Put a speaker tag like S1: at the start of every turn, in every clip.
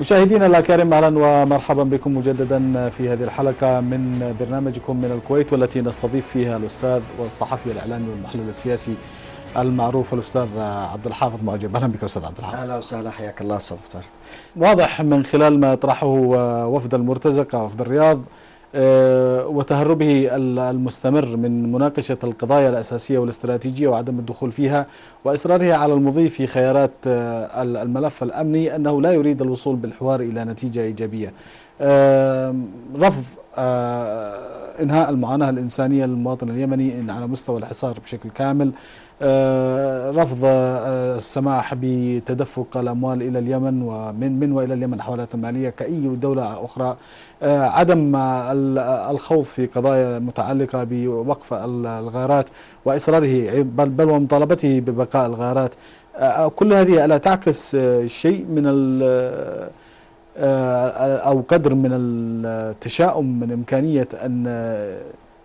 S1: مشاهدينا الكرام أهلا ومرحبا بكم مجددا في هذه الحلقة من برنامجكم من الكويت والتي نستضيف فيها الأستاذ والصحفي الإعلامي والمحلل السياسي المعروف الأستاذ عبد الحافظ معجب أهلا بك أستاذ عبد الحافظ أهلا وسهلا حياك الله أستاذ واضح من خلال ما يطرحه وفد المرتزقة وفد الرياض آه، وتهربه المستمر من مناقشة القضايا الأساسية والاستراتيجية وعدم الدخول فيها وإصراره على المضي في خيارات آه، الملف الأمني أنه لا يريد الوصول بالحوار إلى نتيجة إيجابية رفض آه، انهاء المعاناه الانسانيه للمواطن اليمني على مستوى الحصار بشكل كامل آه، رفض آه، السماح بتدفق الاموال الى اليمن ومن من والى اليمن حوالات ماليه كاي دوله اخرى آه، عدم الخوض في قضايا متعلقه بوقف الغارات واصراره بل, بل ومطالبته ببقاء الغارات كل هذه الا تعكس شيء من آه، أو قدر من التشاؤم من إمكانية أن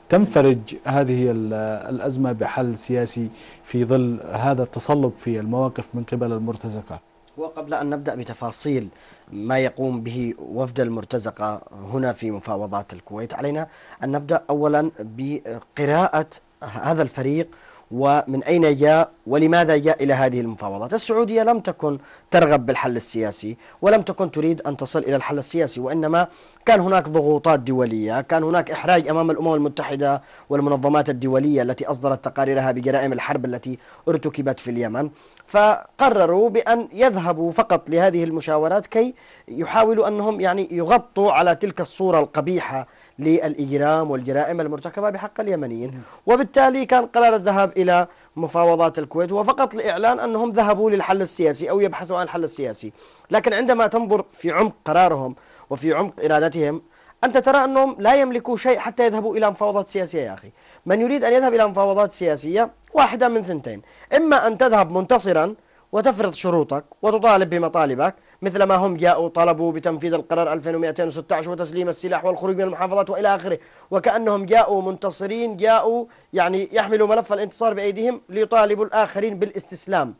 S1: تنفرج هذه الأزمة بحل سياسي في ظل هذا التصلب في المواقف من قبل المرتزقة
S2: وقبل أن نبدأ بتفاصيل ما يقوم به وفد المرتزقة هنا في مفاوضات الكويت علينا أن نبدأ أولا بقراءة هذا الفريق ومن أين جاء ولماذا جاء إلى هذه المفاوضات السعودية لم تكن ترغب بالحل السياسي ولم تكن تريد أن تصل إلى الحل السياسي وإنما كان هناك ضغوطات دولية كان هناك إحراج أمام الأمم المتحدة والمنظمات الدولية التي أصدرت تقاريرها بجرائم الحرب التي ارتكبت في اليمن فقرروا بأن يذهبوا فقط لهذه المشاورات كي يحاولوا أنهم يعني يغطوا على تلك الصورة القبيحة للإجرام والجرائم المرتكبة بحق اليمنيين وبالتالي كان قرار الذهاب إلى مفاوضات الكويت هو فقط لإعلان أنهم ذهبوا للحل السياسي أو يبحثوا عن الحل السياسي لكن عندما تنظر في عمق قرارهم وفي عمق إرادتهم أنت ترى أنهم لا يملكوا شيء حتى يذهبوا إلى مفاوضات سياسية يا أخي من يريد أن يذهب إلى مفاوضات سياسية واحدة من ثنتين إما أن تذهب منتصرا وتفرض شروطك وتطالب بمطالبك مثل ما هم جاءوا طلبوا بتنفيذ القرار 2216 وتسليم السلاح والخروج من المحافظات وإلى آخره وكأنهم جاءوا منتصرين جاءوا يعني يحملوا ملف الانتصار بأيديهم ليطالبوا الآخرين بالاستسلام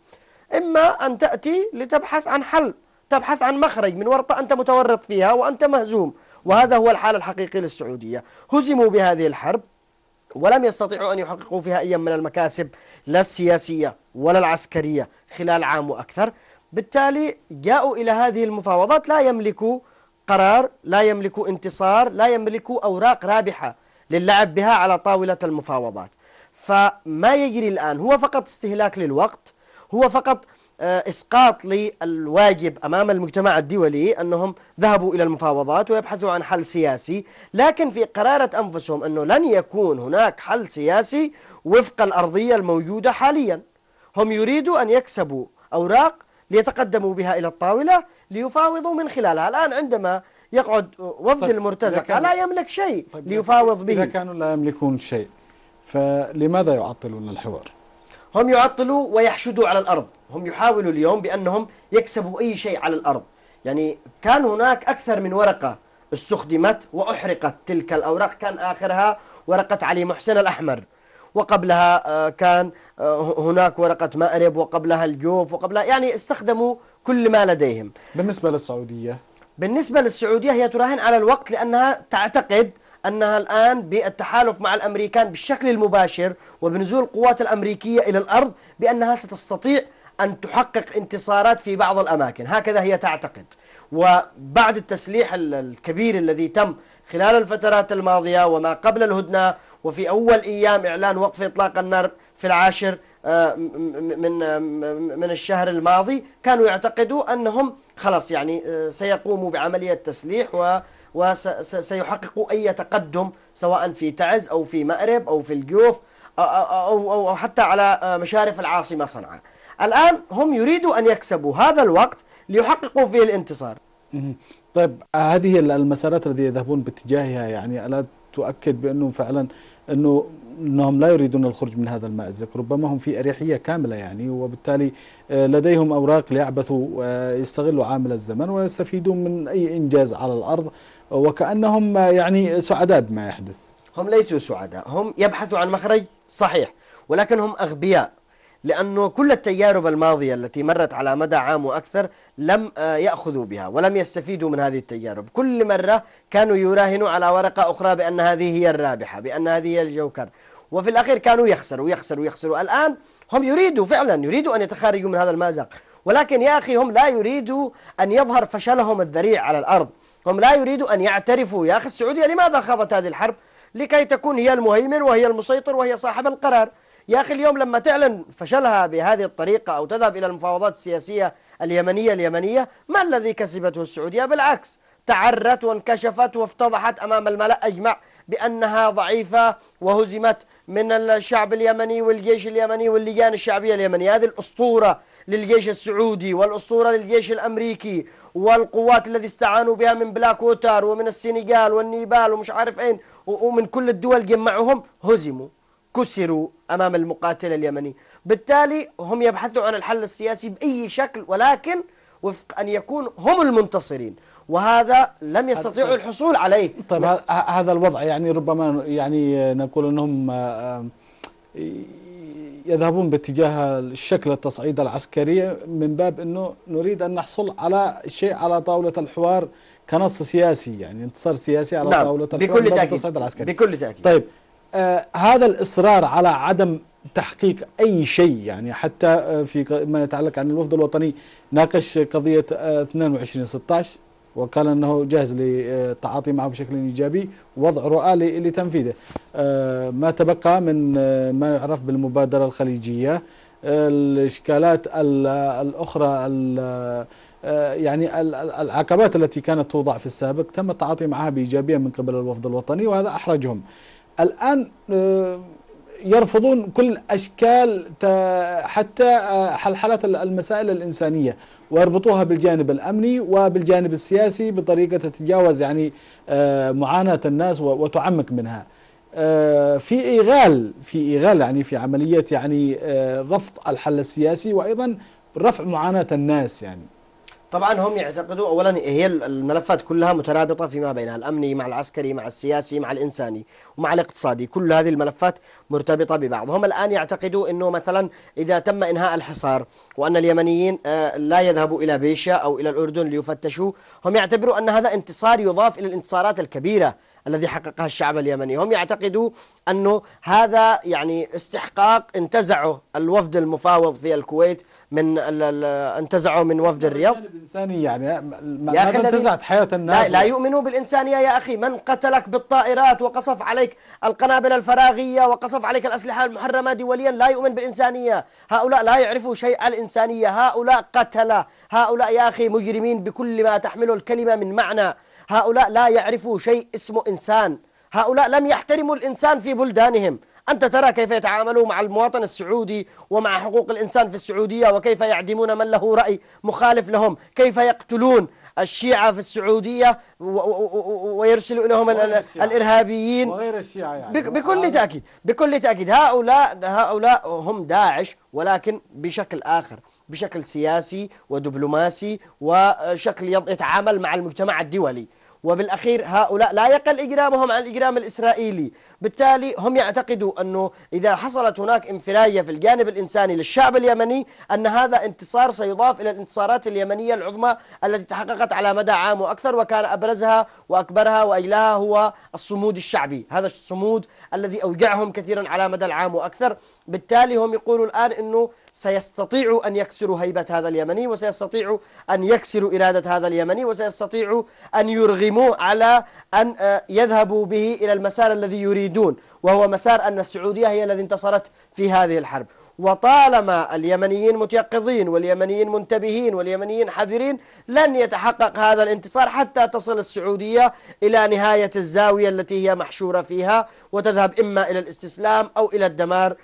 S2: إما أن تأتي لتبحث عن حل تبحث عن مخرج من ورطة أنت متورط فيها وأنت مهزوم وهذا هو الحال الحقيقي للسعودية هزموا بهذه الحرب ولم يستطيعوا أن يحققوا فيها أي من المكاسب لا السياسية ولا العسكرية خلال عام وأكثر بالتالي جاءوا إلى هذه المفاوضات لا يملكوا قرار لا يملكوا انتصار لا يملكوا أوراق رابحة للعب بها على طاولة المفاوضات فما يجري الآن هو فقط استهلاك للوقت هو فقط آه، إسقاط للواجب أمام المجتمع الدولي أنهم ذهبوا إلى المفاوضات ويبحثوا عن حل سياسي لكن في قرارة أنفسهم أنه لن يكون هناك حل سياسي وفق الأرضية الموجودة حاليا هم يريدوا أن يكسبوا أوراق ليتقدموا بها إلى الطاولة ليفاوضوا من خلالها الآن عندما يقعد وفد طيب المرتزقة لا يملك شيء طيب ليفاوض به إذا
S1: كانوا لا يملكون
S2: شيء فلماذا يعطلون الحوار؟ هم يعطلوا ويحشدوا على الأرض هم يحاولوا اليوم بأنهم يكسبوا أي شيء على الأرض يعني كان هناك أكثر من ورقة استخدمت وأحرقت تلك الأوراق كان آخرها ورقة علي محسن الأحمر وقبلها آه، كان آه، هناك ورقة مأرب وقبلها الجوف وقبلها يعني استخدموا كل ما لديهم بالنسبة للسعودية بالنسبة للسعودية هي تراهن على الوقت لأنها تعتقد أنها الآن بالتحالف مع الأمريكان بالشكل المباشر وبنزول القوات الأمريكية إلى الأرض بأنها ستستطيع أن تحقق انتصارات في بعض الأماكن هكذا هي تعتقد وبعد التسليح الكبير الذي تم خلال الفترات الماضية وما قبل الهدنة وفي أول أيام إعلان وقف إطلاق النار في العاشر آه، من آه، من الشهر الماضي كانوا يعتقدوا أنهم خلاص يعني آه، سيقوموا بعملية تسليح و وسيحققوا أي تقدم سواء في تعز أو في مأرب أو في الجوف أو, أو, أو, أو حتى على مشارف العاصمة صنعاء الآن هم يريدوا أن يكسبوا هذا الوقت ليحققوا فيه الانتصار
S1: طيب هذه المسارات التي يذهبون باتجاهها يعني ألا تؤكد بأنهم فعلا أنه أنهم لا يريدون الخروج من هذا المأزق ربما هم في أريحية كاملة يعني وبالتالي آه، لديهم أوراق ليعبثوا ويستغلوا آه، عامل الزمن ويستفيدون من أي
S2: إنجاز على الأرض وكأنهم آه، يعني سعداء بما يحدث هم ليسوا سعداء هم يبحثوا عن مخرج صحيح ولكن هم أغبياء لأنه كل التجارب الماضية التي مرت على مدى عام وأكثر لم آه، يأخذوا بها ولم يستفيدوا من هذه التجارب كل مرة كانوا يراهنوا على ورقة أخرى بأن هذه هي الرابحة بأن هذه هي الجوكر وفي الأخير كانوا يخسروا يخسروا يخسروا الآن هم يريدوا فعلا يريدوا أن يتخارجوا من هذا المأزق ولكن يا أخي هم لا يريدوا أن يظهر فشلهم الذريع على الأرض هم لا يريدوا أن يعترفوا يا أخي السعودية لماذا خاضت هذه الحرب لكي تكون هي المهيمن وهي المسيطر وهي صاحب القرار يا أخي اليوم لما تعلن فشلها بهذه الطريقة أو تذهب إلى المفاوضات السياسية اليمنية اليمنية ما الذي كسبته السعودية بالعكس تعرت وانكشفت وافتضحت أمام الملأ أجمع بأنها ضعيفة وهزمت من الشعب اليمني والجيش اليمني واللجان الشعبية اليمنية هذه الأسطورة للجيش السعودي والأسطورة للجيش الأمريكي والقوات التي استعانوا بها من بلاك ووتر ومن السنغال والنيبال ومش عارف أين ومن كل الدول جمعهم هزموا كسروا أمام المقاتل اليمني بالتالي هم يبحثوا عن الحل السياسي بأي شكل ولكن وفق أن يكون هم المنتصرين وهذا لم يستطيعوا طيب. الحصول عليه طيب هذا الوضع يعني ربما يعني نقول
S1: أنهم آه، آه، يذهبون باتجاه الشكل التصعيد العسكري من باب أنه نريد أن نحصل على شيء على طاولة الحوار كنص سياسي يعني انتصار سياسي على نعم طاولة الحوار بكل تأكيد العسكري بكل تأكيد طيب آه، هذا الإصرار على عدم تحقيق أي شيء يعني حتى آه، في ما يتعلق عن الوفد الوطني ناقش قضية 22/16 آه، وقال أنه جاهز للتعاطي معه بشكل إيجابي ووضع رؤى لتنفيذه ما تبقى من ما يعرف بالمبادرة الخليجية الإشكالات الأخرى يعني العقبات التي كانت توضع في السابق تم التعاطي معها بإيجابية من قبل الوفد الوطني وهذا أحرجهم الآن آه، يرفضون كل أشكال حتى آه، حلحلة المسائل الإنسانية ويربطوها بالجانب الأمني وبالجانب السياسي بطريقة تتجاوز يعني آه، معاناة الناس وتعمق منها في إيغال في إيغال يعني في عملية يعني رفض الحل السياسي وأيضا رفع معاناة الناس يعني
S2: طبعا هم يعتقدوا اولا هي الملفات كلها مترابطه فيما بينها الامني مع العسكري مع السياسي مع الانساني ومع الاقتصادي كل هذه الملفات مرتبطه ببعض هم الان يعتقدوا انه مثلا اذا تم انهاء الحصار وان اليمنيين آه، لا يذهبوا الى بيشا او الى الاردن ليفتشوا هم يعتبروا ان هذا انتصار يضاف الى الانتصارات الكبيره الذي حققها الشعب اليمني هم يعتقدوا أنه هذا يعني استحقاق انتزعه الوفد المفاوض في الكويت من انتزعه من وفد الرياض الإنسانية يعني أخي انتزعت حياة الناس لا, لا يؤمنوا بالإنسانية يا أخي من قتلك بالطائرات وقصف عليك القنابل الفراغية وقصف عليك الأسلحة المحرمة دوليا لا يؤمن بالإنسانية هؤلاء لا يعرفوا شيء عن الإنسانية هؤلاء قتلة هؤلاء يا أخي مجرمين بكل ما تحمله الكلمة من معنى هؤلاء لا يعرفوا شيء اسمه إنسان هؤلاء لم يحترموا الإنسان في بلدانهم أنت ترى كيف يتعاملوا مع المواطن السعودي ومع حقوق الإنسان في السعودية وكيف يعدمون من له رأي مخالف لهم كيف يقتلون الشيعة في السعودية ويرسلوا لهم الإرهابيين وغير
S1: الشيعة يعني بكل
S2: تأكيد بكل تأكيد هؤلاء هؤلاء هم داعش ولكن بشكل آخر بشكل سياسي ودبلوماسي وشكل يتعامل مع المجتمع الدولي وبالأخير هؤلاء لا يقل إجرامهم عن الإجرام الإسرائيلي بالتالي هم يعتقدوا أنه إذا حصلت هناك انفراجة في الجانب الإنساني للشعب اليمني أن هذا انتصار سيضاف إلى الانتصارات اليمنية العظمى التي تحققت على مدى عام وأكثر وكان أبرزها وأكبرها وأجلاها هو الصمود الشعبي هذا الصمود الذي أوجعهم كثيرا على مدى العام وأكثر بالتالي هم يقولوا الآن أنه سيستطيع أن يكسر هيبة هذا اليمني وسيستطيع أن يكسر إرادة هذا اليمني وسيستطيع أن يرغموا على أن آه، يذهبوا به إلى المسار الذي يريدون وهو مسار أن السعودية هي التي انتصرت في هذه الحرب وطالما اليمنيين متيقظين واليمنيين منتبهين واليمنيين حذرين لن يتحقق هذا الانتصار حتى تصل السعودية إلى نهاية الزاوية التي هي محشورة فيها وتذهب إما إلى الاستسلام أو إلى الدمار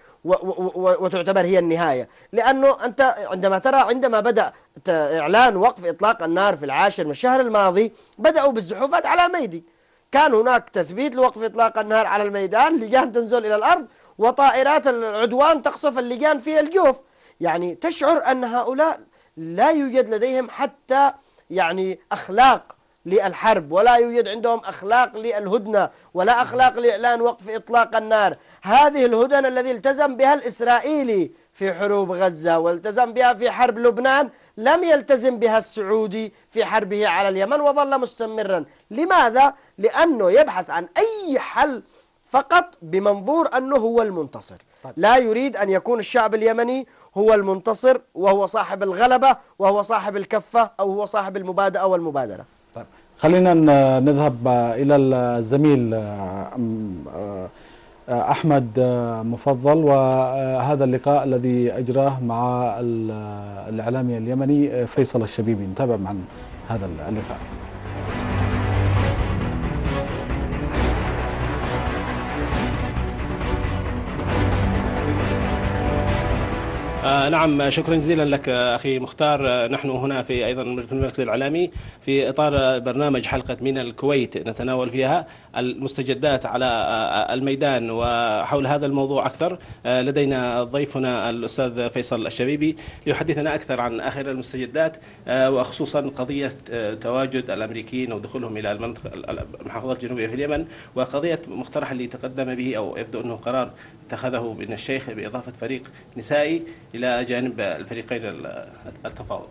S2: وتعتبر هي النهاية لأنه أنت عندما ترى عندما بدأ إعلان وقف إطلاق النار في العاشر من الشهر الماضي بدأوا بالزحوفات على ميدي كان هناك تثبيت لوقف إطلاق النار على الميدان لجان تنزل إلى الأرض وطائرات العدوان تقصف اللجان في الجوف يعني تشعر أن هؤلاء لا يوجد لديهم حتى يعني أخلاق للحرب ولا يوجد عندهم أخلاق للهدنة ولا أخلاق لإعلان وقف إطلاق النار هذه الهدن الذي التزم بها الإسرائيلي في حروب غزة والتزم بها في حرب لبنان لم يلتزم بها السعودي في حربه على اليمن وظل مستمرا لماذا؟ لأنه يبحث عن أي حل فقط بمنظور أنه هو المنتصر طيب. لا يريد أن يكون الشعب اليمني هو المنتصر وهو صاحب الغلبة وهو صاحب الكفة أو هو صاحب المبادئة والمبادرة طيب
S1: خلينا نذهب إلى الزميل آه، آه، أحمد آه، مفضل وهذا اللقاء الذي أجراه مع الإعلامي اليمني آه، فيصل الشبيبي نتابع معا هذا اللقاء
S3: آه نعم شكرا جزيلا لك اخي مختار آه، نحن هنا في ايضا في المركز الاعلامي في اطار آه، برنامج حلقه من الكويت نتناول فيها المستجدات على آه، الميدان وحول هذا الموضوع اكثر لدينا ضيفنا الاستاذ فيصل الشبيبي ليحدثنا اكثر عن اخر المستجدات وخصوصا قضيه تواجد الامريكيين ودخولهم الى المنطقه المحافظات الجنوبيه في اليمن وقضيه مقترح اللي تقدم به او يبدو انه قرار اتخذه من الشيخ باضافه فريق نسائي إلى جانب الفريقين التفاوض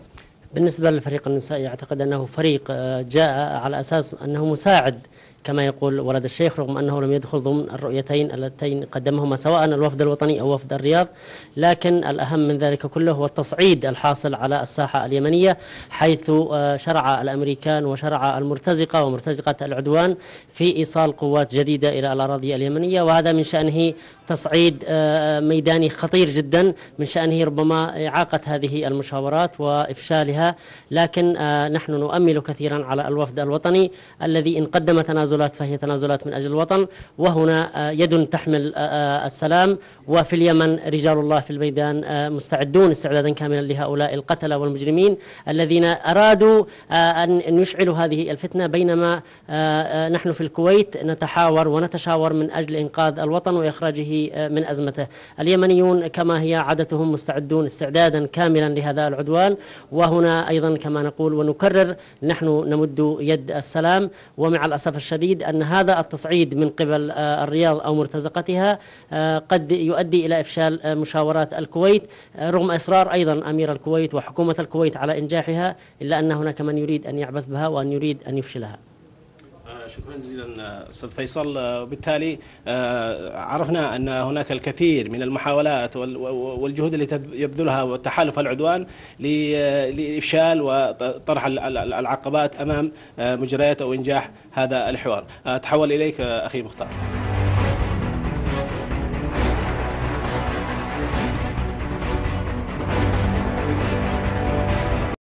S4: بالنسبة للفريق النسائي أعتقد أنه فريق آه، جاء على أساس أنه مساعد كما يقول ولد الشيخ رغم أنه لم يدخل ضمن الرؤيتين اللتين قدمهما سواء الوفد الوطني أو وفد الرياض لكن الأهم من ذلك كله هو التصعيد الحاصل على الساحة اليمنية حيث آه، شرع الأمريكان وشرع المرتزقة ومرتزقة العدوان في إيصال قوات جديدة إلى الأراضي اليمنية وهذا من شأنه تصعيد آه، آه، ميداني خطير جدا من شأنه ربما إعاقة هذه المشاورات وإفشالها لكن نحن نؤمل كثيرا على الوفد الوطني الذي إن قدم تنازل تنازلات فهي تنازلات من أجل الوطن وهنا آه، يد تحمل آه، آه، السلام وفي اليمن رجال الله في الميدان مستعدون استعدادا كاملا لهؤلاء القتلة والمجرمين الذين أرادوا أن يشعلوا هذه الفتنة بينما نحن في الكويت نتحاور ونتشاور من أجل إنقاذ الوطن وإخراجه من أزمته اليمنيون كما هي عادتهم مستعدون استعدادا كاملا لهذا العدوان وهنا أيضا كما نقول ونكرر نحن نمد يد السلام ومع الأسف الشديد الشديد أن هذا التصعيد من قبل آه، الرياض أو مرتزقتها آه، قد يؤدي إلى إفشال آه، مشاورات الكويت رغم إصرار أيضا أمير الكويت وحكومة الكويت على إنجاحها إلا أن هناك من يريد أن يعبث بها وأن يريد أن يفشلها
S3: شكرا جزيلا آه، استاذ فيصل آه، وبالتالي آه، عرفنا ان هناك الكثير من المحاولات والجهود التي يبذلها تحالف العدوان لافشال وطرح العقبات امام مجريات او انجاح هذا الحوار اتحول اليك اخي مختار